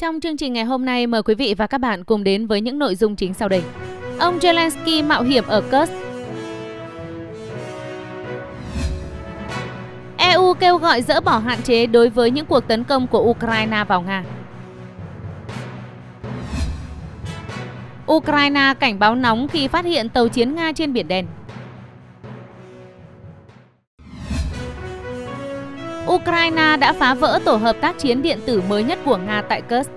Trong chương trình ngày hôm nay, mời quý vị và các bạn cùng đến với những nội dung chính sau đây. Ông Zelensky mạo hiểm ở Kursk EU kêu gọi dỡ bỏ hạn chế đối với những cuộc tấn công của Ukraine vào Nga. Ukraine cảnh báo nóng khi phát hiện tàu chiến Nga trên Biển Đen. Ukraine đã phá vỡ tổ hợp tác chiến điện tử mới nhất của Nga tại Kursk.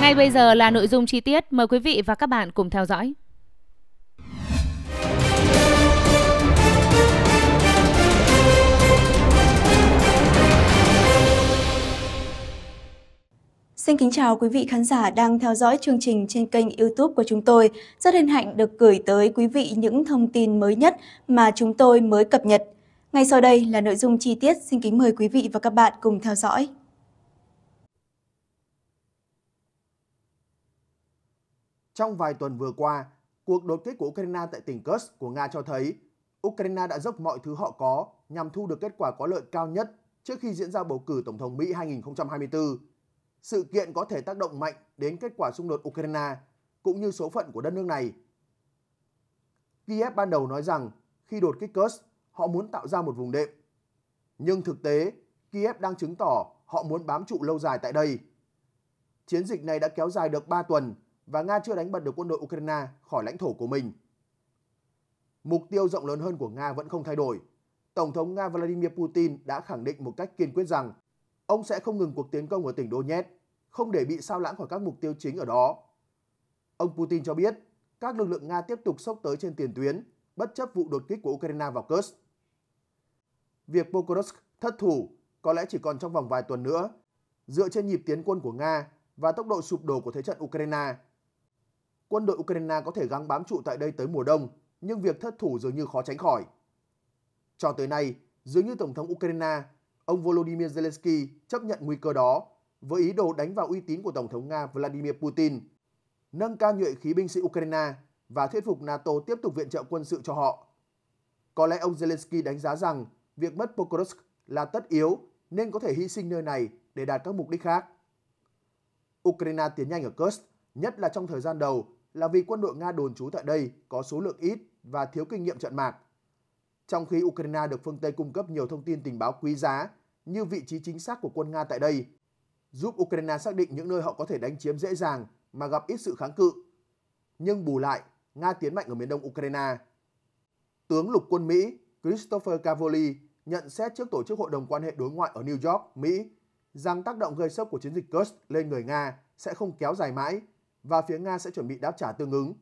Ngay bây giờ là nội dung chi tiết, mời quý vị và các bạn cùng theo dõi. Xin kính chào quý vị khán giả đang theo dõi chương trình trên kênh YouTube của chúng tôi. Rất hân hạnh được gửi tới quý vị những thông tin mới nhất mà chúng tôi mới cập nhật. Ngay sau đây là nội dung chi tiết, xin kính mời quý vị và các bạn cùng theo dõi. Trong vài tuần vừa qua, cuộc đột kích của Ukraine tại tỉnh Kursk của Nga cho thấy Ukraine đã dốc mọi thứ họ có nhằm thu được kết quả có lợi cao nhất trước khi diễn ra bầu cử Tổng thống Mỹ 2024. Sự kiện có thể tác động mạnh đến kết quả xung đột Ukraine cũng như số phận của đất nước này. Kiev ban đầu nói rằng khi đột kích Kursk, họ muốn tạo ra một vùng đệm. Nhưng thực tế, Kiev đang chứng tỏ họ muốn bám trụ lâu dài tại đây. Chiến dịch này đã kéo dài được 3 tuần và Nga chưa đánh bật được quân đội Ukraine khỏi lãnh thổ của mình. Mục tiêu rộng lớn hơn của Nga vẫn không thay đổi. Tổng thống Nga Vladimir Putin đã khẳng định một cách kiên quyết rằng ông sẽ không ngừng cuộc tiến công ở tỉnh Donetsk, không để bị sao lãng khỏi các mục tiêu chính ở đó. Ông Putin cho biết các lực lượng Nga tiếp tục sốc tới trên tiền tuyến, bất chấp vụ đột kích của Ukraine vào Kursk. Việc Pokrovsk thất thủ có lẽ chỉ còn trong vòng vài tuần nữa, dựa trên nhịp tiến quân của Nga và tốc độ sụp đổ của thế trận Ukraine. Quân đội Ukraine có thể gắng bám trụ tại đây tới mùa đông, nhưng việc thất thủ dường như khó tránh khỏi. Cho tới nay, dường như Tổng thống Ukraine, ông Volodymyr Zelensky chấp nhận nguy cơ đó với ý đồ đánh vào uy tín của Tổng thống Nga Vladimir Putin, nâng cao nhuệ khí binh sĩ Ukraine và thuyết phục NATO tiếp tục viện trợ quân sự cho họ. Có lẽ ông Zelensky đánh giá rằng việc mất Pokrovsk là tất yếu nên có thể hy sinh nơi này để đạt các mục đích khác. Ukraine tiến nhanh ở Kursk, nhất là trong thời gian đầu, là vì quân đội Nga đồn trú tại đây có số lượng ít và thiếu kinh nghiệm trận mạc. Trong khi Ukraine được phương Tây cung cấp nhiều thông tin tình báo quý giá như vị trí chính xác của quân Nga tại đây, giúp Ukraine xác định những nơi họ có thể đánh chiếm dễ dàng mà gặp ít sự kháng cự. Nhưng bù lại, Nga tiến mạnh ở miền đông Ukraine. Tướng lục quân Mỹ Christopher Cavoli nhận xét trước tổ chức Hội đồng quan hệ đối ngoại ở New York, Mỹ, rằng tác động gây sốc của chiến dịch Kursk lên người Nga sẽ không kéo dài mãi và phía Nga sẽ chuẩn bị đáp trả tương ứng.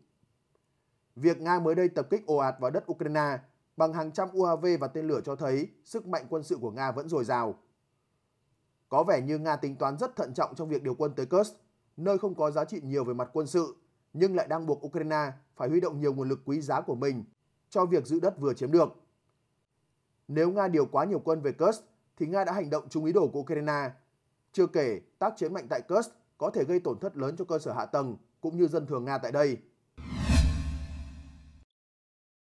Việc Nga mới đây tập kích ồ ạt vào đất Ukraine bằng hàng trăm UAV và tên lửa cho thấy sức mạnh quân sự của Nga vẫn dồi dào. Có vẻ như Nga tính toán rất thận trọng trong việc điều quân tới Kursk, nơi không có giá trị nhiều về mặt quân sự, nhưng lại đang buộc Ukraine phải huy động nhiều nguồn lực quý giá của mình cho việc giữ đất vừa chiếm được. Nếu Nga điều quá nhiều quân về Kursk, thì Nga đã hành động chung ý đồ của Ukraine. Chưa kể, tác chiến mạnh tại Kursk có thể gây tổn thất lớn cho cơ sở hạ tầng cũng như dân thường Nga tại đây.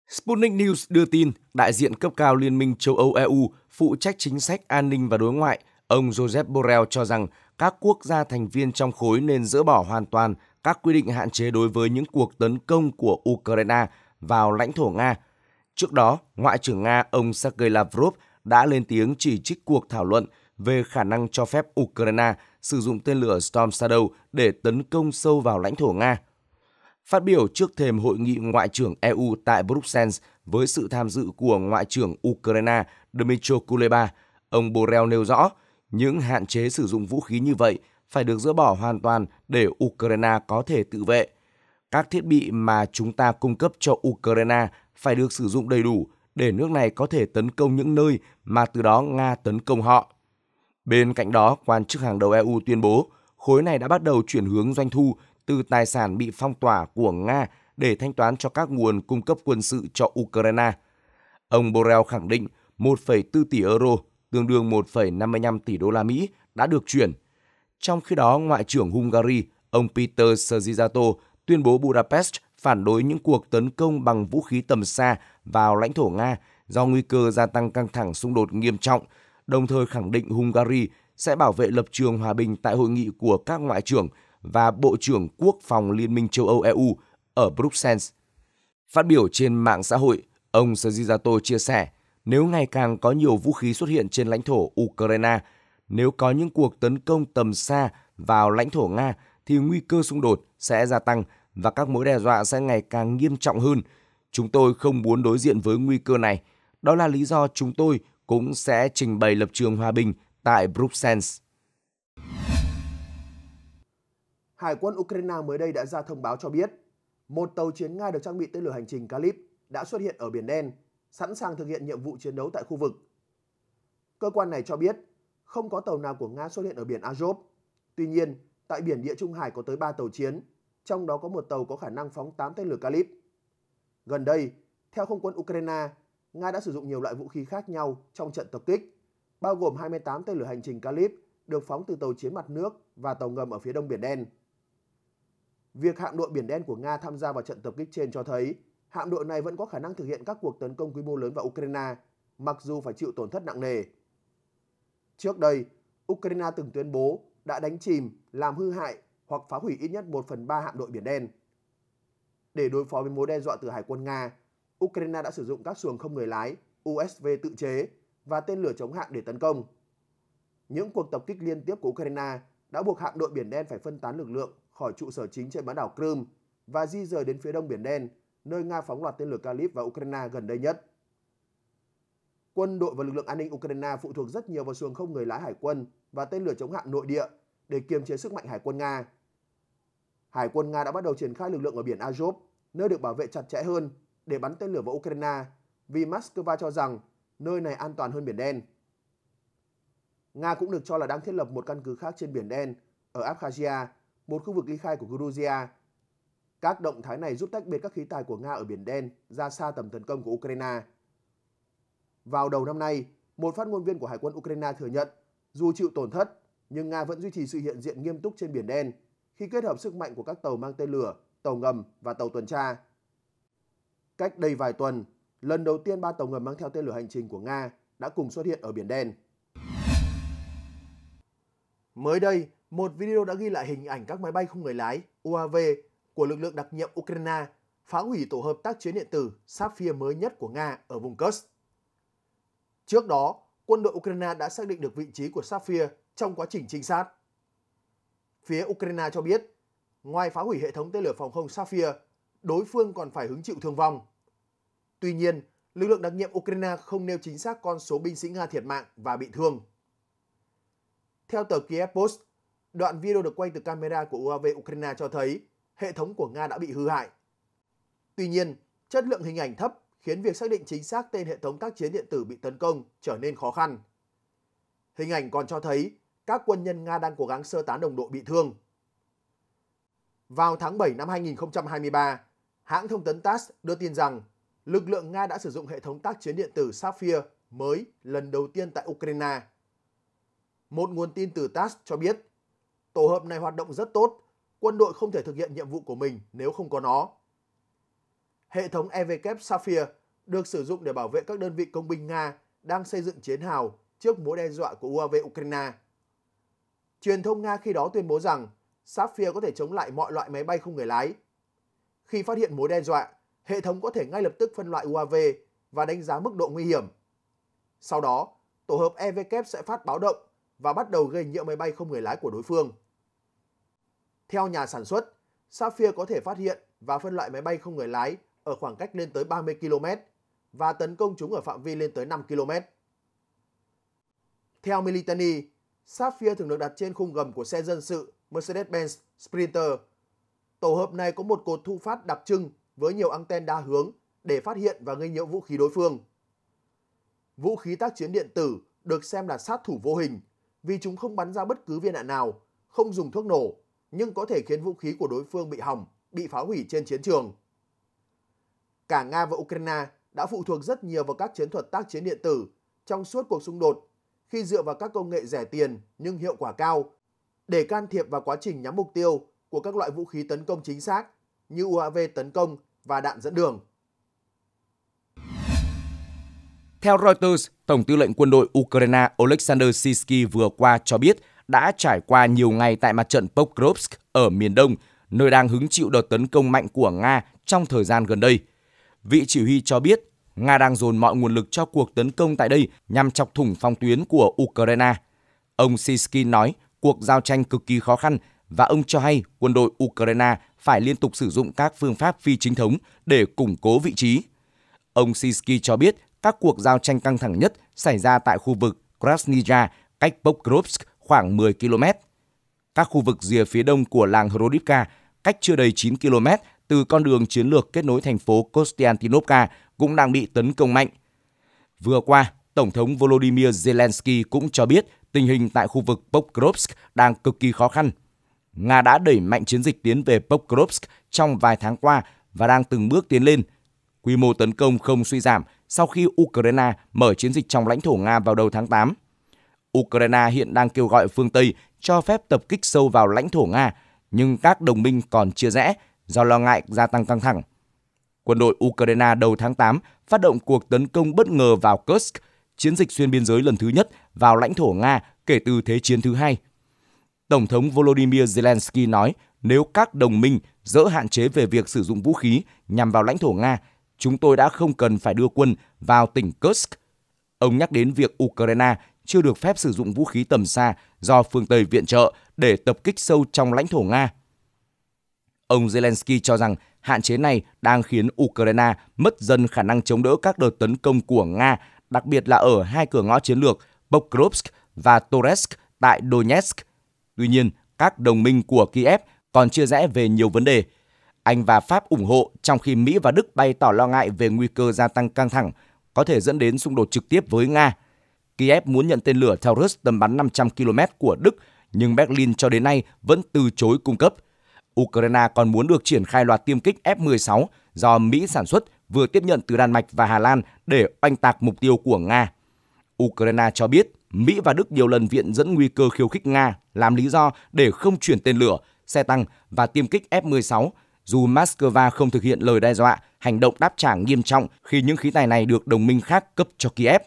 Sputnik News đưa tin, đại diện cấp cao Liên minh châu Âu EU phụ trách chính sách an ninh và đối ngoại, ông Joseph Borrell cho rằng các quốc gia thành viên trong khối nên dỡ bỏ hoàn toàn các quy định hạn chế đối với những cuộc tấn công của Ukraine vào lãnh thổ Nga Trước đó, Ngoại trưởng Nga ông Sergei Lavrov đã lên tiếng chỉ trích cuộc thảo luận về khả năng cho phép Ukraine sử dụng tên lửa Storm Shadow để tấn công sâu vào lãnh thổ Nga. Phát biểu trước thềm hội nghị Ngoại trưởng EU tại Bruxelles với sự tham dự của Ngoại trưởng Ukraine Dmytro Kuleba, ông Borrell nêu rõ những hạn chế sử dụng vũ khí như vậy phải được dỡ bỏ hoàn toàn để Ukraine có thể tự vệ. Các thiết bị mà chúng ta cung cấp cho Ukraine phải được sử dụng đầy đủ để nước này có thể tấn công những nơi mà từ đó Nga tấn công họ. Bên cạnh đó, quan chức hàng đầu EU tuyên bố khối này đã bắt đầu chuyển hướng doanh thu từ tài sản bị phong tỏa của Nga để thanh toán cho các nguồn cung cấp quân sự cho Ukraine. Ông Borrell khẳng định 1,4 tỷ euro, tương đương 1,55 tỷ đô la Mỹ đã được chuyển. Trong khi đó, Ngoại trưởng Hungary, ông Peter Szijjarto tuyên bố Budapest phản đối những cuộc tấn công bằng vũ khí tầm xa vào lãnh thổ Nga do nguy cơ gia tăng căng thẳng xung đột nghiêm trọng, đồng thời khẳng định Hungary sẽ bảo vệ lập trường hòa bình tại hội nghị của các ngoại trưởng và Bộ trưởng Quốc phòng Liên minh châu Âu EU ở Bruxelles. Phát biểu trên mạng xã hội, ông Sejizato chia sẻ, nếu ngày càng có nhiều vũ khí xuất hiện trên lãnh thổ Ukraine, nếu có những cuộc tấn công tầm xa vào lãnh thổ Nga thì nguy cơ xung đột sẽ gia tăng và các mối đe dọa sẽ ngày càng nghiêm trọng hơn. Chúng tôi không muốn đối diện với nguy cơ này. Đó là lý do chúng tôi cũng sẽ trình bày lập trường hòa bình tại Bruxelles. Hải quân Ukraine mới đây đã ra thông báo cho biết một tàu chiến Nga được trang bị tên lửa hành trình Kalib đã xuất hiện ở Biển Đen, sẵn sàng thực hiện nhiệm vụ chiến đấu tại khu vực. Cơ quan này cho biết không có tàu nào của Nga xuất hiện ở biển Azov. Tuy nhiên, tại biển Địa Trung Hải có tới 3 tàu chiến trong đó có một tàu có khả năng phóng 8 tên lửa Kalib. Gần đây, theo không quân Ukraine, Nga đã sử dụng nhiều loại vũ khí khác nhau trong trận tập kích, bao gồm 28 tên lửa hành trình Kalib được phóng từ tàu chiến mặt nước và tàu ngầm ở phía đông Biển Đen. Việc hạm đội Biển Đen của Nga tham gia vào trận tập kích trên cho thấy hạm đội này vẫn có khả năng thực hiện các cuộc tấn công quy mô lớn vào Ukraine, mặc dù phải chịu tổn thất nặng nề. Trước đây, Ukraine từng tuyên bố đã đánh chìm, làm hư hại hoặc phá hủy ít nhất 1 phần 3 hạm đội Biển Đen. Để đối phó với mối đe dọa từ Hải quân Nga, Ukraine đã sử dụng các xuồng không người lái, USV tự chế và tên lửa chống hạm để tấn công. Những cuộc tập kích liên tiếp của Ukraine đã buộc hạm đội Biển Đen phải phân tán lực lượng khỏi trụ sở chính trên bán đảo Crimea và di rời đến phía đông Biển Đen, nơi Nga phóng loạt tên lửa Kalib vào Ukraine gần đây nhất. Quân đội và lực lượng an ninh Ukraine phụ thuộc rất nhiều vào xuồng không người lái hải quân và tên lửa chống hạm nội địa để kiềm chế sức mạnh hải quân Nga. Hải quân Nga đã bắt đầu triển khai lực lượng ở biển Azov, nơi được bảo vệ chặt chẽ hơn để bắn tên lửa vào Ukraine vì Moscow cho rằng nơi này an toàn hơn Biển Đen. Nga cũng được cho là đang thiết lập một căn cứ khác trên Biển Đen ở Abkhazia, một khu vực ly khai của Georgia. Các động thái này giúp tách biệt các khí tài của Nga ở Biển Đen ra xa tầm tấn công của Ukraine. Vào đầu năm nay, một phát ngôn viên của Hải quân Ukraine thừa nhận dù chịu tổn thất nhưng Nga vẫn duy trì sự hiện diện nghiêm túc trên Biển Đen khi kết hợp sức mạnh của các tàu mang tên lửa, tàu ngầm và tàu tuần tra. Cách đây vài tuần, lần đầu tiên ba tàu ngầm mang theo tên lửa hành trình của Nga đã cùng xuất hiện ở Biển Đen. Mới đây, một video đã ghi lại hình ảnh các máy bay không người lái UAV của lực lượng đặc nhiệm Ukraine phá hủy tổ hợp tác chiến điện tử Sapphire mới nhất của Nga ở vùng Kursk. Trước đó, quân đội Ukraine đã xác định được vị trí của Sapphire trong quá trình trinh sát. Phía Ukraine cho biết, ngoài phá hủy hệ thống tên lửa phòng không Safir, đối phương còn phải hứng chịu thương vong. Tuy nhiên, lực lượng đặc nhiệm Ukraine không nêu chính xác con số binh sĩ Nga thiệt mạng và bị thương. Theo tờ Kiev Post, đoạn video được quay từ camera của UAV Ukraine cho thấy hệ thống của Nga đã bị hư hại. Tuy nhiên, chất lượng hình ảnh thấp khiến việc xác định chính xác tên hệ thống tác chiến điện tử bị tấn công trở nên khó khăn. Hình ảnh còn cho thấy các quân nhân Nga đang cố gắng sơ tán đồng đội bị thương. Vào tháng 7 năm 2023, hãng thông tấn TASS đưa tin rằng lực lượng Nga đã sử dụng hệ thống tác chiến điện tử Sapphire mới lần đầu tiên tại Ukraine. Một nguồn tin từ TASS cho biết, tổ hợp này hoạt động rất tốt, quân đội không thể thực hiện nhiệm vụ của mình nếu không có nó. Hệ thống EVK e Sapphire được sử dụng để bảo vệ các đơn vị công binh Nga đang xây dựng chiến hào trước mối đe dọa của UAV Ukraine. Truyền thông Nga khi đó tuyên bố rằng Sapphire có thể chống lại mọi loại máy bay không người lái. Khi phát hiện mối đe dọa, hệ thống có thể ngay lập tức phân loại UAV và đánh giá mức độ nguy hiểm. Sau đó, tổ hợp EVK sẽ phát báo động và bắt đầu gây nhiễu máy bay không người lái của đối phương. Theo nhà sản xuất, Sapphire có thể phát hiện và phân loại máy bay không người lái ở khoảng cách lên tới 30 km và tấn công chúng ở phạm vi lên tới 5 km. Theo Militani, Sapphire thường được đặt trên khung gầm của xe dân sự Mercedes-Benz Sprinter. Tổ hợp này có một cột thu phát đặc trưng với nhiều anten đa hướng để phát hiện và gây nhiễu vũ khí đối phương. Vũ khí tác chiến điện tử được xem là sát thủ vô hình vì chúng không bắn ra bất cứ viên đạn nào, không dùng thuốc nổ, nhưng có thể khiến vũ khí của đối phương bị hỏng, bị phá hủy trên chiến trường. Cả Nga và Ukraine đã phụ thuộc rất nhiều vào các chiến thuật tác chiến điện tử trong suốt cuộc xung đột khi dựa vào các công nghệ rẻ tiền nhưng hiệu quả cao để can thiệp vào quá trình nhắm mục tiêu của các loại vũ khí tấn công chính xác như UAV tấn công và đạn dẫn đường. Theo Reuters, Tổng tư lệnh quân đội Ukraine Oleksandr Sisky vừa qua cho biết đã trải qua nhiều ngày tại mặt trận Pokrovsk ở miền đông, nơi đang hứng chịu đợt tấn công mạnh của Nga trong thời gian gần đây. Vị chỉ huy cho biết Nga đang dồn mọi nguồn lực cho cuộc tấn công tại đây nhằm chọc thủng phòng tuyến của Ukraine. Ông Siskin nói cuộc giao tranh cực kỳ khó khăn và ông cho hay quân đội Ukraine phải liên tục sử dụng các phương pháp phi chính thống để củng cố vị trí. Ông Sisky cho biết các cuộc giao tranh căng thẳng nhất xảy ra tại khu vực Krasnaya cách Pokrovsk khoảng 10 km. Các khu vực rìa phía đông của làng Hrodivka cách chưa đầy 9 km từ con đường chiến lược kết nối thành phố Kostiantynivka cũng đang bị tấn công mạnh. Vừa qua, Tổng thống Volodymyr Zelensky cũng cho biết tình hình tại khu vực Pokrovsk đang cực kỳ khó khăn. Nga đã đẩy mạnh chiến dịch tiến về Pokrovsk trong vài tháng qua và đang từng bước tiến lên. Quy mô tấn công không suy giảm sau khi Ukraine mở chiến dịch trong lãnh thổ Nga vào đầu tháng 8. Ukraine hiện đang kêu gọi phương Tây cho phép tập kích sâu vào lãnh thổ Nga, nhưng các đồng minh còn chia rẽ do lo ngại gia tăng căng thẳng. Quân đội Ukraine đầu tháng 8 phát động cuộc tấn công bất ngờ vào Kursk, chiến dịch xuyên biên giới lần thứ nhất vào lãnh thổ Nga kể từ Thế chiến thứ hai. Tổng thống Volodymyr Zelensky nói nếu các đồng minh dỡ hạn chế về việc sử dụng vũ khí nhằm vào lãnh thổ Nga, chúng tôi đã không cần phải đưa quân vào tỉnh Kursk. Ông nhắc đến việc Ukraine chưa được phép sử dụng vũ khí tầm xa do phương Tây viện trợ để tập kích sâu trong lãnh thổ Nga. Ông Zelensky cho rằng hạn chế này đang khiến Ukraine mất dần khả năng chống đỡ các đợt tấn công của Nga, đặc biệt là ở hai cửa ngõ chiến lược Pokrovsk và Toretsk tại Donetsk. Tuy nhiên, các đồng minh của Kiev còn chia rẽ về nhiều vấn đề. Anh và Pháp ủng hộ, trong khi Mỹ và Đức bày tỏ lo ngại về nguy cơ gia tăng căng thẳng, có thể dẫn đến xung đột trực tiếp với Nga. Kiev muốn nhận tên lửa Taurus tầm bắn 500 km của Đức, nhưng Berlin cho đến nay vẫn từ chối cung cấp. Ukraine còn muốn được triển khai loạt tiêm kích F-16 do Mỹ sản xuất vừa tiếp nhận từ Đan Mạch và Hà Lan để oanh tạc mục tiêu của Nga. Ukraine cho biết Mỹ và Đức nhiều lần viện dẫn nguy cơ khiêu khích Nga làm lý do để không chuyển tên lửa, xe tăng và tiêm kích F-16, dù Moscow không thực hiện lời đe dọa, hành động đáp trả nghiêm trọng khi những khí tài này được đồng minh khác cấp cho Kiev.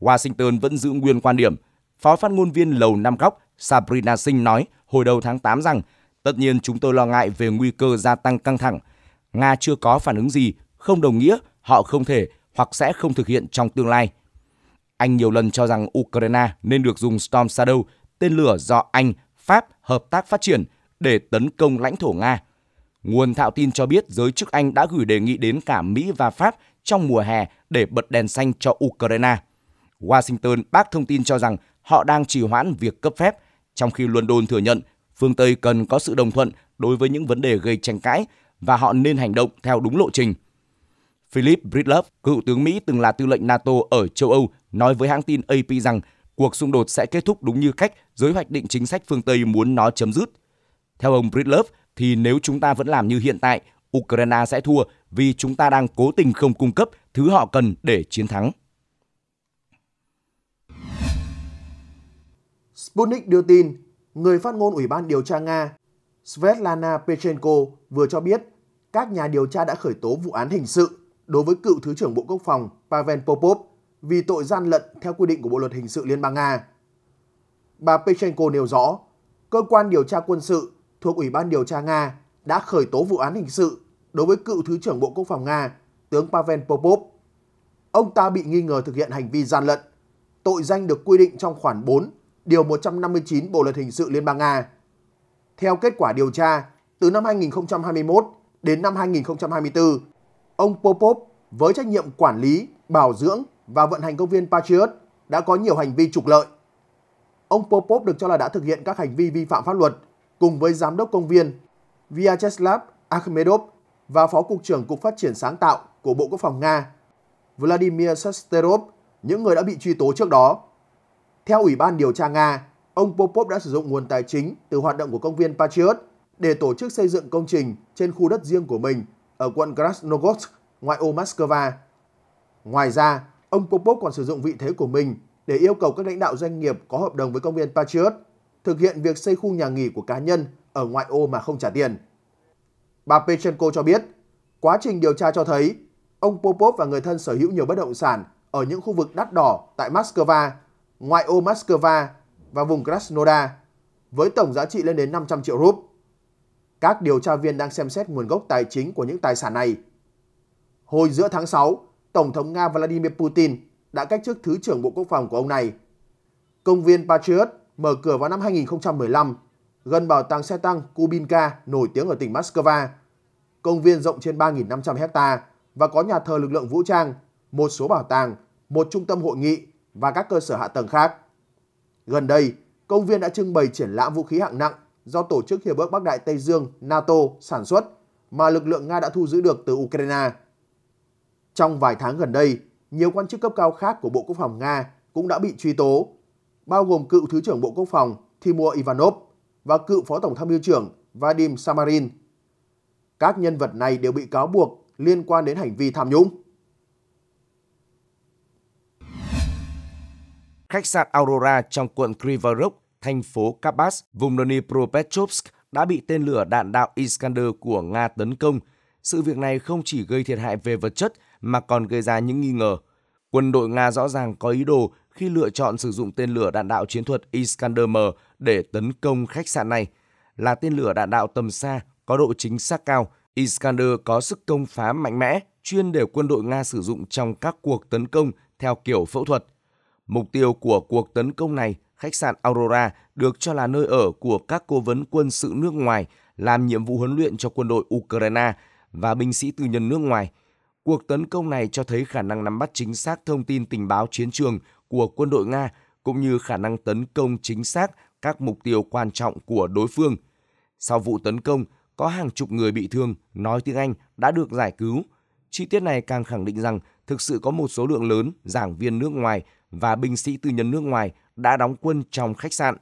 Washington vẫn giữ nguyên quan điểm. Phó phát ngôn viên Lầu Năm Góc Sabrina Singh nói hồi đầu tháng 8 rằng Tất nhiên chúng tôi lo ngại về nguy cơ gia tăng căng thẳng. Nga chưa có phản ứng gì, không đồng nghĩa họ không thể hoặc sẽ không thực hiện trong tương lai. Anh nhiều lần cho rằng Ukraine nên được dùng Storm Shadow, tên lửa do Anh, Pháp hợp tác phát triển để tấn công lãnh thổ Nga. Nguồn thạo tin cho biết giới chức Anh đã gửi đề nghị đến cả Mỹ và Pháp trong mùa hè để bật đèn xanh cho Ukraine. Washington bác thông tin cho rằng họ đang trì hoãn việc cấp phép, trong khi London thừa nhận Phương Tây cần có sự đồng thuận đối với những vấn đề gây tranh cãi và họ nên hành động theo đúng lộ trình. Philip Bridlove, cựu tướng Mỹ từng là tư lệnh NATO ở châu Âu, nói với hãng tin AP rằng cuộc xung đột sẽ kết thúc đúng như cách giới hoạch định chính sách phương Tây muốn nó chấm dứt. Theo ông Bridlove, thì nếu chúng ta vẫn làm như hiện tại, Ukraine sẽ thua vì chúng ta đang cố tình không cung cấp thứ họ cần để chiến thắng. Sputnik đưa tin người phát ngôn Ủy ban điều tra Nga Svetlana Pechenko vừa cho biết các nhà điều tra đã khởi tố vụ án hình sự đối với cựu Thứ trưởng Bộ Quốc phòng Pavel Popov vì tội gian lận theo quy định của Bộ Luật Hình sự Liên bang Nga. Bà Pechenko nêu rõ, cơ quan điều tra quân sự thuộc Ủy ban điều tra Nga đã khởi tố vụ án hình sự đối với cựu Thứ trưởng Bộ Quốc phòng Nga, tướng Pavel Popov. Ông ta bị nghi ngờ thực hiện hành vi gian lận, tội danh được quy định trong khoản 4 Điều 159 Bộ Luật Hình sự Liên bang Nga. Theo kết quả điều tra, từ năm 2021 đến năm 2024, ông Popov với trách nhiệm quản lý, bảo dưỡng và vận hành công viên Patriot đã có nhiều hành vi trục lợi. Ông Popov được cho là đã thực hiện các hành vi vi phạm pháp luật cùng với giám đốc công viên Vyacheslav Akhmedov và phó cục trưởng Cục Phát triển Sáng tạo của Bộ Quốc phòng Nga Vladimir Sesterov, những người đã bị truy tố trước đó. Theo Ủy ban điều tra Nga, ông Popov đã sử dụng nguồn tài chính từ hoạt động của công viên Patriot để tổ chức xây dựng công trình trên khu đất riêng của mình ở quận Krasnogorsk, ngoại ô Moscow. Ngoài ra, ông Popov còn sử dụng vị thế của mình để yêu cầu các lãnh đạo doanh nghiệp có hợp đồng với công viên Patriot thực hiện việc xây khu nhà nghỉ của cá nhân ở ngoại ô mà không trả tiền. Bà Pechenko cho biết, quá trình điều tra cho thấy ông Popov và người thân sở hữu nhiều bất động sản ở những khu vực đắt đỏ tại Moscow ngoại ô Moscow và vùng Krasnodar với tổng giá trị lên đến 500 triệu rúp. Các điều tra viên đang xem xét nguồn gốc tài chính của những tài sản này. Hồi giữa tháng 6, Tổng thống Nga Vladimir Putin đã cách chức Thứ trưởng Bộ Quốc phòng của ông này. Công viên Patriot mở cửa vào năm 2015 gần bảo tàng xe tăng Kubinka nổi tiếng ở tỉnh Moscow. Công viên rộng trên 3.500 hecta và có nhà thờ lực lượng vũ trang, một số bảo tàng, một trung tâm hội nghị và các cơ sở hạ tầng khác. Gần đây, công viên đã trưng bày triển lãm vũ khí hạng nặng do Tổ chức Hiệp ước Bắc Đại Tây Dương NATO sản xuất mà lực lượng Nga đã thu giữ được từ Ukraine. Trong vài tháng gần đây, nhiều quan chức cấp cao khác của Bộ Quốc phòng Nga cũng đã bị truy tố, bao gồm cựu Thứ trưởng Bộ Quốc phòng Timur Ivanov và cựu Phó Tổng tham mưu trưởng Vadim Samarin. Các nhân vật này đều bị cáo buộc liên quan đến hành vi tham nhũng. khách sạn Aurora trong quận Krivarok, thành phố Kabas, vùng Dnipropetrovsk đã bị tên lửa đạn đạo Iskander của Nga tấn công. Sự việc này không chỉ gây thiệt hại về vật chất mà còn gây ra những nghi ngờ. Quân đội Nga rõ ràng có ý đồ khi lựa chọn sử dụng tên lửa đạn đạo chiến thuật Iskander-M để tấn công khách sạn này. Là tên lửa đạn đạo tầm xa có độ chính xác cao, Iskander có sức công phá mạnh mẽ, chuyên để quân đội Nga sử dụng trong các cuộc tấn công theo kiểu phẫu thuật. Mục tiêu của cuộc tấn công này, khách sạn Aurora được cho là nơi ở của các cố vấn quân sự nước ngoài làm nhiệm vụ huấn luyện cho quân đội Ukraine và binh sĩ tư nhân nước ngoài. Cuộc tấn công này cho thấy khả năng nắm bắt chính xác thông tin tình báo chiến trường của quân đội Nga cũng như khả năng tấn công chính xác các mục tiêu quan trọng của đối phương. Sau vụ tấn công, có hàng chục người bị thương nói tiếng Anh đã được giải cứu. Chi tiết này càng khẳng định rằng thực sự có một số lượng lớn giảng viên nước ngoài và binh sĩ tư nhân nước ngoài đã đóng quân trong khách sạn.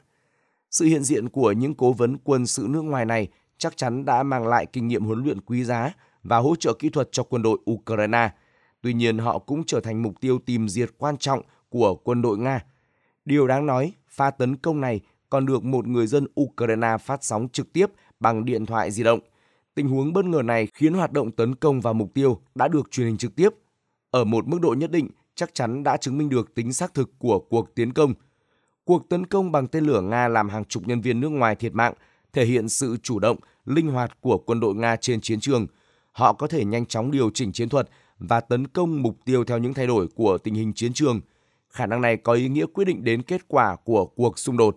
Sự hiện diện của những cố vấn quân sự nước ngoài này chắc chắn đã mang lại kinh nghiệm huấn luyện quý giá và hỗ trợ kỹ thuật cho quân đội Ukraine. Tuy nhiên, họ cũng trở thành mục tiêu tìm diệt quan trọng của quân đội Nga. Điều đáng nói, pha tấn công này còn được một người dân Ukraine phát sóng trực tiếp bằng điện thoại di động. Tình huống bất ngờ này khiến hoạt động tấn công vào mục tiêu đã được truyền hình trực tiếp. Ở một mức độ nhất định, chắc chắn đã chứng minh được tính xác thực của cuộc tiến công. Cuộc tấn công bằng tên lửa Nga làm hàng chục nhân viên nước ngoài thiệt mạng, thể hiện sự chủ động, linh hoạt của quân đội Nga trên chiến trường. Họ có thể nhanh chóng điều chỉnh chiến thuật và tấn công mục tiêu theo những thay đổi của tình hình chiến trường. Khả năng này có ý nghĩa quyết định đến kết quả của cuộc xung đột.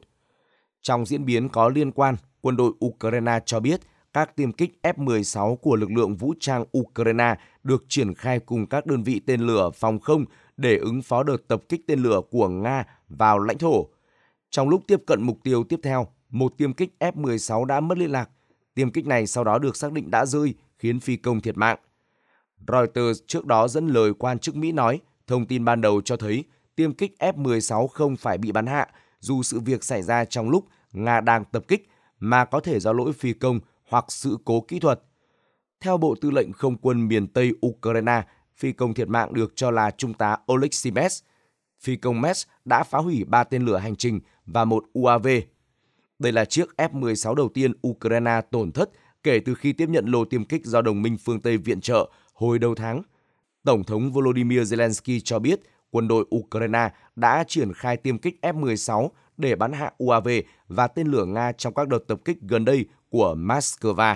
Trong diễn biến có liên quan, quân đội Ukraine cho biết các tiêm kích F-16 của lực lượng vũ trang Ukraine được triển khai cùng các đơn vị tên lửa phòng không để ứng phó đợt tập kích tên lửa của Nga vào lãnh thổ. Trong lúc tiếp cận mục tiêu tiếp theo, một tiêm kích F-16 đã mất liên lạc. Tiêm kích này sau đó được xác định đã rơi, khiến phi công thiệt mạng. Reuters trước đó dẫn lời quan chức Mỹ nói, thông tin ban đầu cho thấy tiêm kích F-16 không phải bị bắn hạ, dù sự việc xảy ra trong lúc Nga đang tập kích, mà có thể do lỗi phi công hoặc sự cố kỹ thuật. Theo Bộ Tư lệnh Không quân miền Tây Ukraine, Phi công thiệt mạng được cho là trung tá Oleg Simes. Phi công MES đã phá hủy 3 tên lửa hành trình và một UAV. Đây là chiếc F-16 đầu tiên Ukraine tổn thất kể từ khi tiếp nhận lô tiêm kích do đồng minh phương Tây viện trợ hồi đầu tháng. Tổng thống Volodymyr Zelensky cho biết quân đội Ukraine đã triển khai tiêm kích F-16 để bắn hạ UAV và tên lửa Nga trong các đợt tập kích gần đây của Moscow.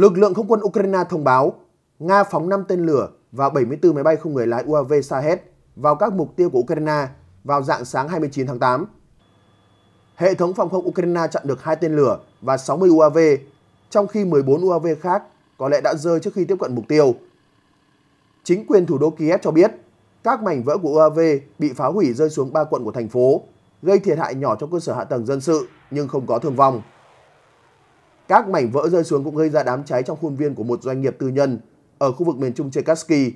Lực lượng không quân Ukraine thông báo Nga phóng 5 tên lửa và 74 máy bay không người lái UAV Shahed vào các mục tiêu của Ukraine vào dạng sáng 29 tháng 8. Hệ thống phòng không Ukraine chặn được 2 tên lửa và 60 UAV, trong khi 14 UAV khác có lẽ đã rơi trước khi tiếp cận mục tiêu. Chính quyền thủ đô Kiev cho biết, các mảnh vỡ của UAV bị phá hủy rơi xuống ba quận của thành phố, gây thiệt hại nhỏ cho cơ sở hạ tầng dân sự nhưng không có thương vong. Các mảnh vỡ rơi xuống cũng gây ra đám cháy trong khuôn viên của một doanh nghiệp tư nhân ở khu vực miền trung Cherkasky.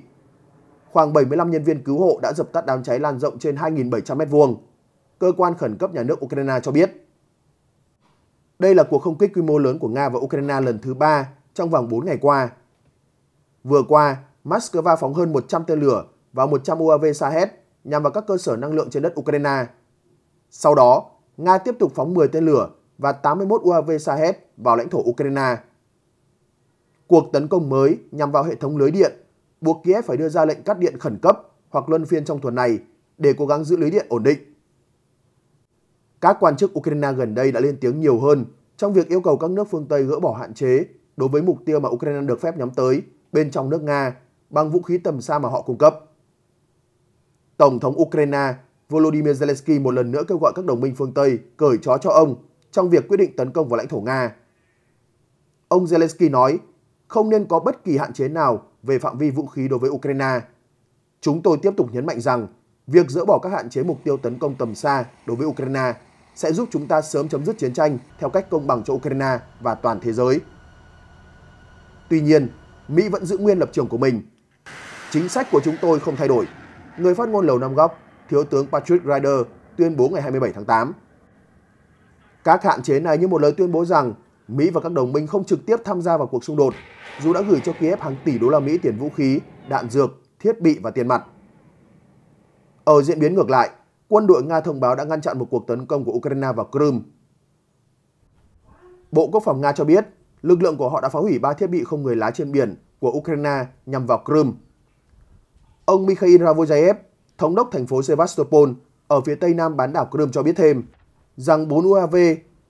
Khoảng 75 nhân viên cứu hộ đã dập tắt đám cháy lan rộng trên 2.700 m2. Cơ quan khẩn cấp nhà nước Ukraine cho biết. Đây là cuộc không kích quy mô lớn của Nga và Ukraine lần thứ ba trong vòng 4 ngày qua. Vừa qua, Moscow phóng hơn 100 tên lửa và 100 UAV Shahed nhằm vào các cơ sở năng lượng trên đất Ukraine. Sau đó, Nga tiếp tục phóng 10 tên lửa và 81 UAV Shahed vào lãnh thổ Ukraine. Cuộc tấn công mới nhằm vào hệ thống lưới điện, buộc Kiev phải đưa ra lệnh cắt điện khẩn cấp hoặc luân phiên trong tuần này để cố gắng giữ lưới điện ổn định. Các quan chức Ukraine gần đây đã lên tiếng nhiều hơn trong việc yêu cầu các nước phương Tây gỡ bỏ hạn chế đối với mục tiêu mà Ukraine được phép nhắm tới bên trong nước Nga bằng vũ khí tầm xa mà họ cung cấp. Tổng thống Ukraine Volodymyr Zelensky một lần nữa kêu gọi các đồng minh phương Tây cởi chó cho ông trong việc quyết định tấn công vào lãnh thổ Nga. Ông Zelensky nói không nên có bất kỳ hạn chế nào về phạm vi vũ khí đối với Ukraine. Chúng tôi tiếp tục nhấn mạnh rằng việc dỡ bỏ các hạn chế mục tiêu tấn công tầm xa đối với Ukraine sẽ giúp chúng ta sớm chấm dứt chiến tranh theo cách công bằng cho Ukraine và toàn thế giới. Tuy nhiên, Mỹ vẫn giữ nguyên lập trường của mình. Chính sách của chúng tôi không thay đổi, người phát ngôn Lầu Năm Góc, Thiếu tướng Patrick Ryder tuyên bố ngày 27 tháng 8. Các hạn chế này như một lời tuyên bố rằng Mỹ và các đồng minh không trực tiếp tham gia vào cuộc xung đột, dù đã gửi cho Kiev hàng tỷ đô la Mỹ tiền vũ khí, đạn dược, thiết bị và tiền mặt. Ở diễn biến ngược lại, quân đội Nga thông báo đã ngăn chặn một cuộc tấn công của Ukraine vào Crimea. Bộ Quốc phòng Nga cho biết, lực lượng của họ đã phá hủy 3 thiết bị không người lái trên biển của Ukraine nhằm vào Crimea. Ông Mikhail Ravojayev, thống đốc thành phố Sevastopol ở phía tây nam bán đảo Crimea cho biết thêm, rằng 4 UAV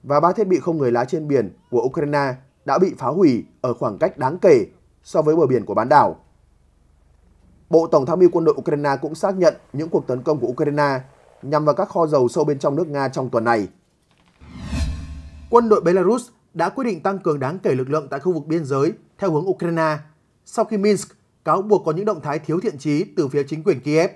và 3 thiết bị không người lái trên biển của Ukraine đã bị phá hủy ở khoảng cách đáng kể so với bờ biển của bán đảo. Bộ Tổng tham mưu quân đội Ukraine cũng xác nhận những cuộc tấn công của Ukraine nhằm vào các kho dầu sâu bên trong nước Nga trong tuần này. Quân đội Belarus đã quyết định tăng cường đáng kể lực lượng tại khu vực biên giới theo hướng Ukraine sau khi Minsk cáo buộc có những động thái thiếu thiện trí từ phía chính quyền Kiev.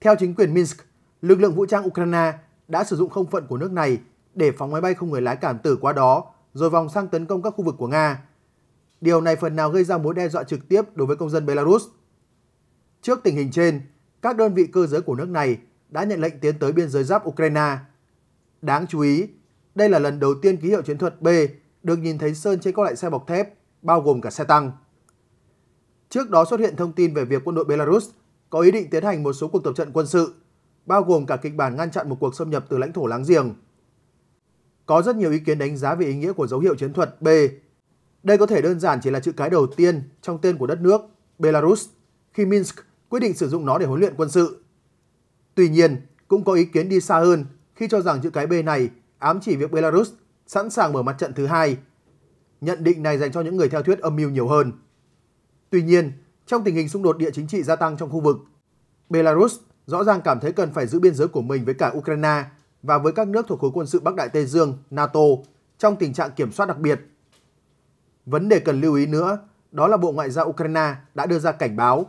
Theo chính quyền Minsk, lực lượng vũ trang Ukraine đã sử dụng không phận của nước này để phóng máy bay không người lái cảm tử qua đó rồi vòng sang tấn công các khu vực của Nga. Điều này phần nào gây ra mối đe dọa trực tiếp đối với công dân Belarus. Trước tình hình trên, các đơn vị cơ giới của nước này đã nhận lệnh tiến tới biên giới giáp Ukraine. Đáng chú ý, đây là lần đầu tiên ký hiệu chiến thuật B được nhìn thấy sơn trên các loại xe bọc thép, bao gồm cả xe tăng. Trước đó xuất hiện thông tin về việc quân đội Belarus có ý định tiến hành một số cuộc tập trận quân sự bao gồm cả kịch bản ngăn chặn một cuộc xâm nhập từ lãnh thổ láng giềng. Có rất nhiều ý kiến đánh giá về ý nghĩa của dấu hiệu chiến thuật B. Đây có thể đơn giản chỉ là chữ cái đầu tiên trong tên của đất nước Belarus khi Minsk quyết định sử dụng nó để huấn luyện quân sự. Tuy nhiên, cũng có ý kiến đi xa hơn khi cho rằng chữ cái B này ám chỉ việc Belarus sẵn sàng mở mặt trận thứ hai. Nhận định này dành cho những người theo thuyết âm mưu nhiều hơn. Tuy nhiên, trong tình hình xung đột địa chính trị gia tăng trong khu vực, Belarus rõ ràng cảm thấy cần phải giữ biên giới của mình với cả Ukraine và với các nước thuộc khối quân sự Bắc Đại Tây Dương, NATO trong tình trạng kiểm soát đặc biệt. Vấn đề cần lưu ý nữa đó là Bộ Ngoại giao Ukraine đã đưa ra cảnh báo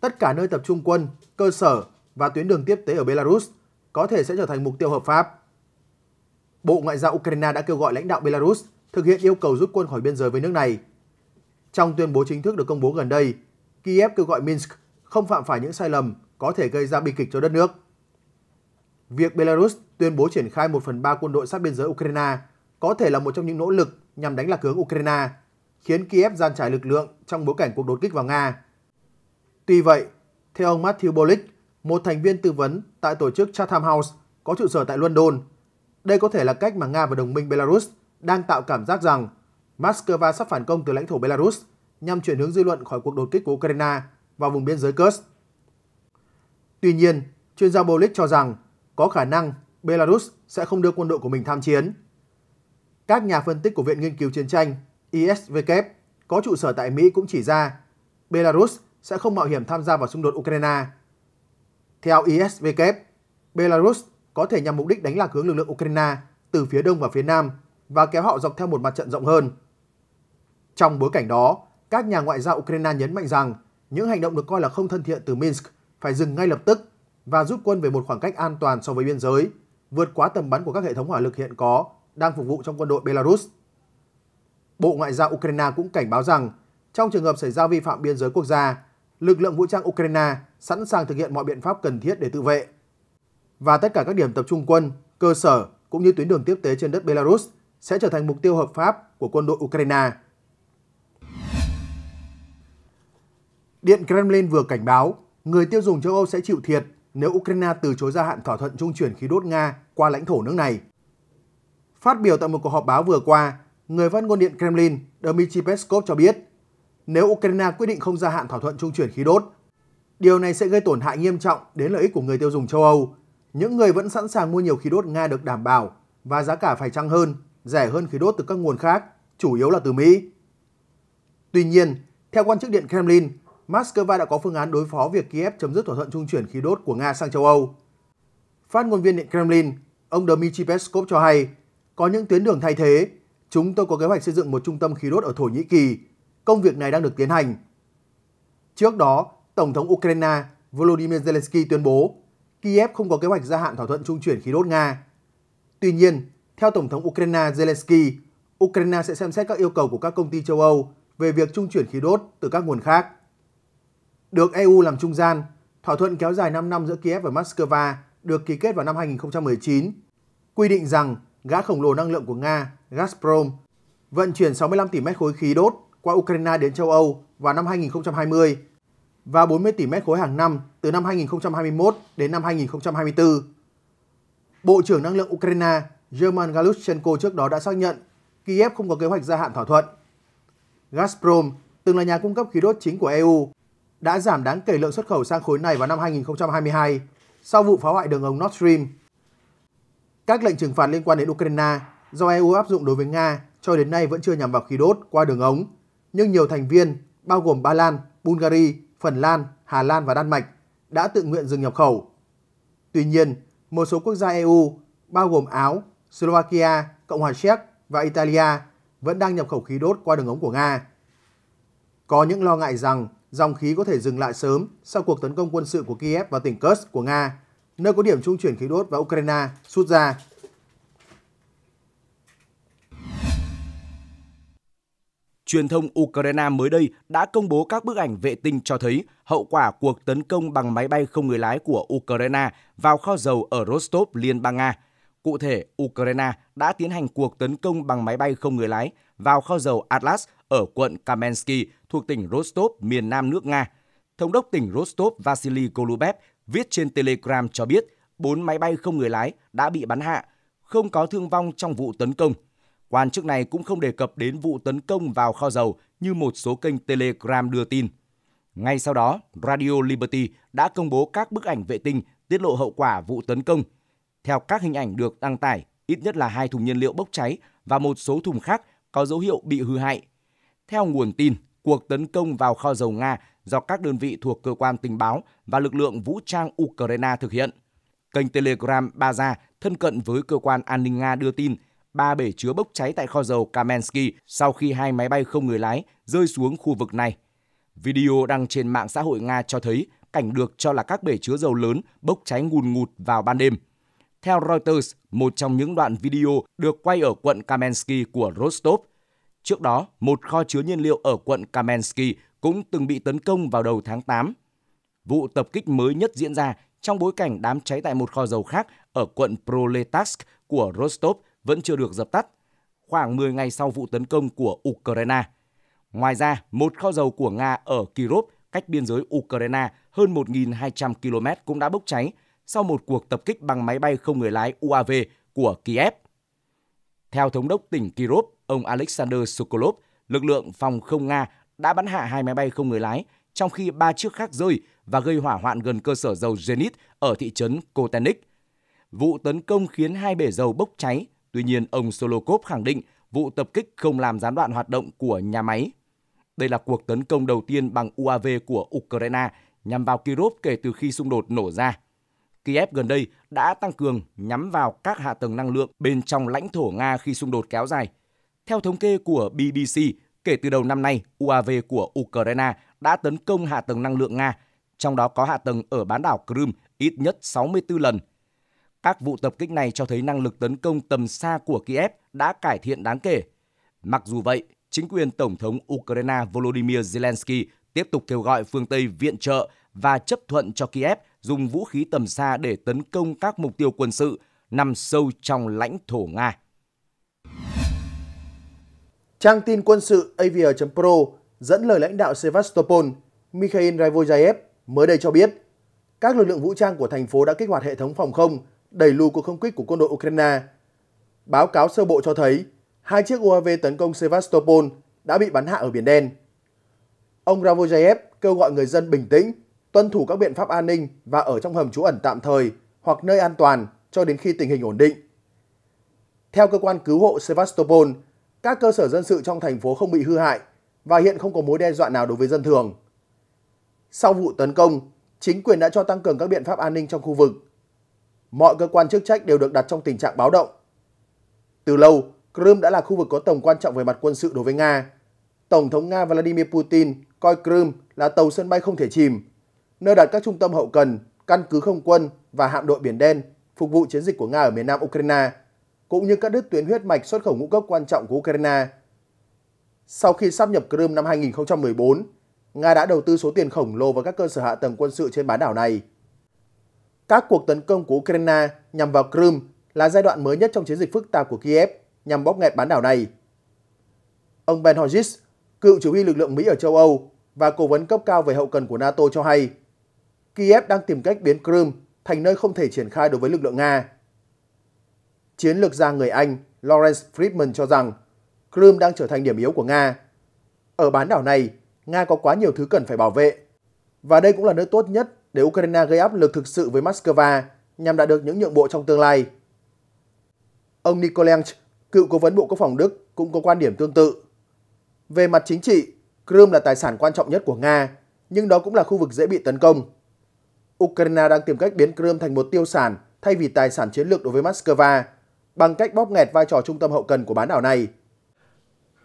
tất cả nơi tập trung quân, cơ sở và tuyến đường tiếp tế ở Belarus có thể sẽ trở thành mục tiêu hợp pháp. Bộ Ngoại giao Ukraine đã kêu gọi lãnh đạo Belarus thực hiện yêu cầu rút quân khỏi biên giới với nước này. Trong tuyên bố chính thức được công bố gần đây, Kiev kêu gọi Minsk không phạm phải những sai lầm có thể gây ra bi kịch cho đất nước. Việc Belarus tuyên bố triển khai 1 phần 3 quân đội sát biên giới Ukraine có thể là một trong những nỗ lực nhằm đánh lạc hướng Ukraine, khiến Kiev gian trải lực lượng trong bối cảnh cuộc đột kích vào Nga. Tuy vậy, theo ông Matthew Bolick, một thành viên tư vấn tại tổ chức Chatham House có trụ sở tại London, đây có thể là cách mà Nga và đồng minh Belarus đang tạo cảm giác rằng Moscow sắp phản công từ lãnh thổ Belarus nhằm chuyển hướng dư luận khỏi cuộc đột kích của Ukraine vào vùng biên giới Kursk. Tuy nhiên, chuyên gia Bolic cho rằng có khả năng Belarus sẽ không đưa quân đội của mình tham chiến. Các nhà phân tích của Viện Nghiên cứu Chiến tranh ISVK có trụ sở tại Mỹ cũng chỉ ra Belarus sẽ không mạo hiểm tham gia vào xung đột Ukraine. Theo ISVK, Belarus có thể nhằm mục đích đánh lạc hướng lực lượng Ukraine từ phía đông và phía nam và kéo họ dọc theo một mặt trận rộng hơn. Trong bối cảnh đó, các nhà ngoại giao Ukraine nhấn mạnh rằng những hành động được coi là không thân thiện từ Minsk phải dừng ngay lập tức và rút quân về một khoảng cách an toàn so với biên giới, vượt quá tầm bắn của các hệ thống hỏa lực hiện có đang phục vụ trong quân đội Belarus. Bộ Ngoại giao Ukraine cũng cảnh báo rằng, trong trường hợp xảy ra vi phạm biên giới quốc gia, lực lượng vũ trang Ukraine sẵn sàng thực hiện mọi biện pháp cần thiết để tự vệ. Và tất cả các điểm tập trung quân, cơ sở cũng như tuyến đường tiếp tế trên đất Belarus sẽ trở thành mục tiêu hợp pháp của quân đội Ukraine. Điện Kremlin vừa cảnh báo người tiêu dùng châu Âu sẽ chịu thiệt nếu Ukraine từ chối gia hạn thỏa thuận trung chuyển khí đốt Nga qua lãnh thổ nước này. Phát biểu tại một cuộc họp báo vừa qua, người phát ngôn điện Kremlin Dmitry Peskov cho biết, nếu Ukraine quyết định không gia hạn thỏa thuận trung chuyển khí đốt, điều này sẽ gây tổn hại nghiêm trọng đến lợi ích của người tiêu dùng châu Âu, những người vẫn sẵn sàng mua nhiều khí đốt Nga được đảm bảo và giá cả phải chăng hơn, rẻ hơn khí đốt từ các nguồn khác, chủ yếu là từ Mỹ. Tuy nhiên, theo quan chức điện Kremlin, Moscow đã có phương án đối phó việc Kiev chấm dứt thỏa thuận trung chuyển khí đốt của Nga sang châu Âu. Phát ngôn viên Điện Kremlin, ông Dmitry Peskov cho hay, có những tuyến đường thay thế, chúng tôi có kế hoạch xây dựng một trung tâm khí đốt ở Thổ Nhĩ Kỳ. Công việc này đang được tiến hành. Trước đó, Tổng thống Ukraine Volodymyr Zelensky tuyên bố Kiev không có kế hoạch gia hạn thỏa thuận trung chuyển khí đốt Nga. Tuy nhiên, theo Tổng thống Ukraine Zelensky, Ukraine sẽ xem xét các yêu cầu của các công ty châu Âu về việc trung chuyển khí đốt từ các nguồn khác. Được EU làm trung gian, thỏa thuận kéo dài 5 năm giữa Kiev và Moscow được ký kết vào năm 2019, quy định rằng gã khổng lồ năng lượng của Nga, Gazprom, vận chuyển 65 tỷ mét khối khí đốt qua Ukraine đến châu Âu vào năm 2020 và 40 tỷ mét khối hàng năm từ năm 2021 đến năm 2024. Bộ trưởng Năng lượng Ukraine German Galushchenko trước đó đã xác nhận Kiev không có kế hoạch gia hạn thỏa thuận. Gazprom từng là nhà cung cấp khí đốt chính của EU đã giảm đáng kể lượng xuất khẩu sang khối này vào năm 2022 sau vụ phá hoại đường ống Nord Stream. Các lệnh trừng phạt liên quan đến Ukraine do EU áp dụng đối với Nga cho đến nay vẫn chưa nhằm vào khí đốt qua đường ống, nhưng nhiều thành viên, bao gồm Ba Lan, Bulgaria, Phần Lan, Hà Lan và Đan Mạch, đã tự nguyện dừng nhập khẩu. Tuy nhiên, một số quốc gia EU, bao gồm Áo, Slovakia, Cộng hòa Séc và Italia, vẫn đang nhập khẩu khí đốt qua đường ống của Nga. Có những lo ngại rằng dòng khí có thể dừng lại sớm sau cuộc tấn công quân sự của Kiev vào tỉnh Kursk của Nga, nơi có điểm trung chuyển khí đốt và Ukraine sút ra. Truyền thông Ukraine mới đây đã công bố các bức ảnh vệ tinh cho thấy hậu quả cuộc tấn công bằng máy bay không người lái của Ukraine vào kho dầu ở Rostov, Liên bang Nga. Cụ thể, Ukraine đã tiến hành cuộc tấn công bằng máy bay không người lái vào kho dầu Atlas ở quận Kamensky thuộc tỉnh Rostov, miền nam nước Nga. Thống đốc tỉnh Rostov Vasily Golubev viết trên Telegram cho biết 4 máy bay không người lái đã bị bắn hạ, không có thương vong trong vụ tấn công. Quan chức này cũng không đề cập đến vụ tấn công vào kho dầu như một số kênh Telegram đưa tin. Ngay sau đó, Radio Liberty đã công bố các bức ảnh vệ tinh tiết lộ hậu quả vụ tấn công. Theo các hình ảnh được đăng tải, ít nhất là hai thùng nhiên liệu bốc cháy và một số thùng khác có dấu hiệu bị hư hại. Theo nguồn tin, cuộc tấn công vào kho dầu Nga do các đơn vị thuộc cơ quan tình báo và lực lượng vũ trang Ukraine thực hiện. Kênh Telegram Baza thân cận với cơ quan an ninh Nga đưa tin ba bể chứa bốc cháy tại kho dầu Kamensky sau khi hai máy bay không người lái rơi xuống khu vực này. Video đăng trên mạng xã hội Nga cho thấy cảnh được cho là các bể chứa dầu lớn bốc cháy ngùn ngụt vào ban đêm. Theo Reuters, một trong những đoạn video được quay ở quận Kamensky của Rostov Trước đó, một kho chứa nhiên liệu ở quận Kamensky cũng từng bị tấn công vào đầu tháng 8. Vụ tập kích mới nhất diễn ra trong bối cảnh đám cháy tại một kho dầu khác ở quận Proletarsk của Rostov vẫn chưa được dập tắt, khoảng 10 ngày sau vụ tấn công của Ukraine. Ngoài ra, một kho dầu của Nga ở Kirov cách biên giới Ukraine hơn 1.200 km cũng đã bốc cháy sau một cuộc tập kích bằng máy bay không người lái UAV của Kiev. Theo thống đốc tỉnh Kirov, ông Alexander Sokolov, lực lượng phòng không Nga đã bắn hạ hai máy bay không người lái, trong khi ba chiếc khác rơi và gây hỏa hoạn gần cơ sở dầu Zenit ở thị trấn Kotanik. Vụ tấn công khiến hai bể dầu bốc cháy, tuy nhiên ông Solokov khẳng định vụ tập kích không làm gián đoạn hoạt động của nhà máy. Đây là cuộc tấn công đầu tiên bằng UAV của Ukraine nhằm vào Kyrgyz kể từ khi xung đột nổ ra. Kiev gần đây đã tăng cường nhắm vào các hạ tầng năng lượng bên trong lãnh thổ Nga khi xung đột kéo dài. Theo thống kê của BBC, kể từ đầu năm nay, UAV của Ukraine đã tấn công hạ tầng năng lượng Nga, trong đó có hạ tầng ở bán đảo Crimea ít nhất 64 lần. Các vụ tập kích này cho thấy năng lực tấn công tầm xa của Kiev đã cải thiện đáng kể. Mặc dù vậy, chính quyền Tổng thống Ukraine Volodymyr Zelensky tiếp tục kêu gọi phương Tây viện trợ và chấp thuận cho Kiev dùng vũ khí tầm xa để tấn công các mục tiêu quân sự nằm sâu trong lãnh thổ Nga. Trang tin quân sự avia.pro dẫn lời lãnh đạo Sevastopol Mikhail Raivojaev mới đây cho biết, các lực lượng vũ trang của thành phố đã kích hoạt hệ thống phòng không đẩy lùi cuộc không kích của quân đội Ukraine. Báo cáo sơ bộ cho thấy hai chiếc UAV tấn công Sevastopol đã bị bắn hạ ở Biển Đen. Ông Ravojayev kêu gọi người dân bình tĩnh tuân thủ các biện pháp an ninh và ở trong hầm trú ẩn tạm thời hoặc nơi an toàn cho đến khi tình hình ổn định. Theo cơ quan cứu hộ Sevastopol, các cơ sở dân sự trong thành phố không bị hư hại và hiện không có mối đe dọa nào đối với dân thường. Sau vụ tấn công, chính quyền đã cho tăng cường các biện pháp an ninh trong khu vực. Mọi cơ quan chức trách đều được đặt trong tình trạng báo động. Từ lâu, Crimea đã là khu vực có tầm quan trọng về mặt quân sự đối với Nga. Tổng thống Nga Vladimir Putin coi Crimea là tàu sân bay không thể chìm nơi đặt các trung tâm hậu cần, căn cứ không quân và hạm đội Biển Đen phục vụ chiến dịch của Nga ở miền nam Ukraine, cũng như các đứt tuyến huyết mạch xuất khẩu ngũ cốc quan trọng của Ukraine. Sau khi sắp nhập Crimea năm 2014, Nga đã đầu tư số tiền khổng lồ vào các cơ sở hạ tầng quân sự trên bán đảo này. Các cuộc tấn công của Ukraine nhằm vào Crimea là giai đoạn mới nhất trong chiến dịch phức tạp của Kiev nhằm bóp nghẹt bán đảo này. Ông Ben Hodges, cựu chỉ huy lực lượng Mỹ ở châu Âu và cố vấn cấp cao về hậu cần của NATO cho hay, Kiev đang tìm cách biến Crimea thành nơi không thể triển khai đối với lực lượng Nga. Chiến lược gia người Anh Lawrence Friedman cho rằng Crimea đang trở thành điểm yếu của Nga. Ở bán đảo này, Nga có quá nhiều thứ cần phải bảo vệ. Và đây cũng là nơi tốt nhất để Ukraine gây áp lực thực sự với Moscow nhằm đạt được những nhượng bộ trong tương lai. Ông Nikolench, cựu cố vấn Bộ Quốc phòng Đức, cũng có quan điểm tương tự. Về mặt chính trị, Crimea là tài sản quan trọng nhất của Nga, nhưng đó cũng là khu vực dễ bị tấn công. Ukraine đang tìm cách biến Crimea thành một tiêu sản thay vì tài sản chiến lược đối với Moscow bằng cách bóp nghẹt vai trò trung tâm hậu cần của bán đảo này.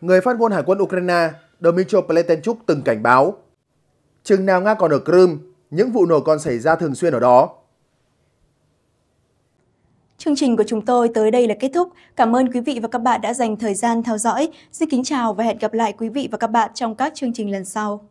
Người phát ngôn Hải quân Ukraine Dmytro Pletenchuk từng cảnh báo Chừng nào Nga còn ở Crimea, những vụ nổ còn xảy ra thường xuyên ở đó. Chương trình của chúng tôi tới đây là kết thúc. Cảm ơn quý vị và các bạn đã dành thời gian theo dõi. Xin kính chào và hẹn gặp lại quý vị và các bạn trong các chương trình lần sau.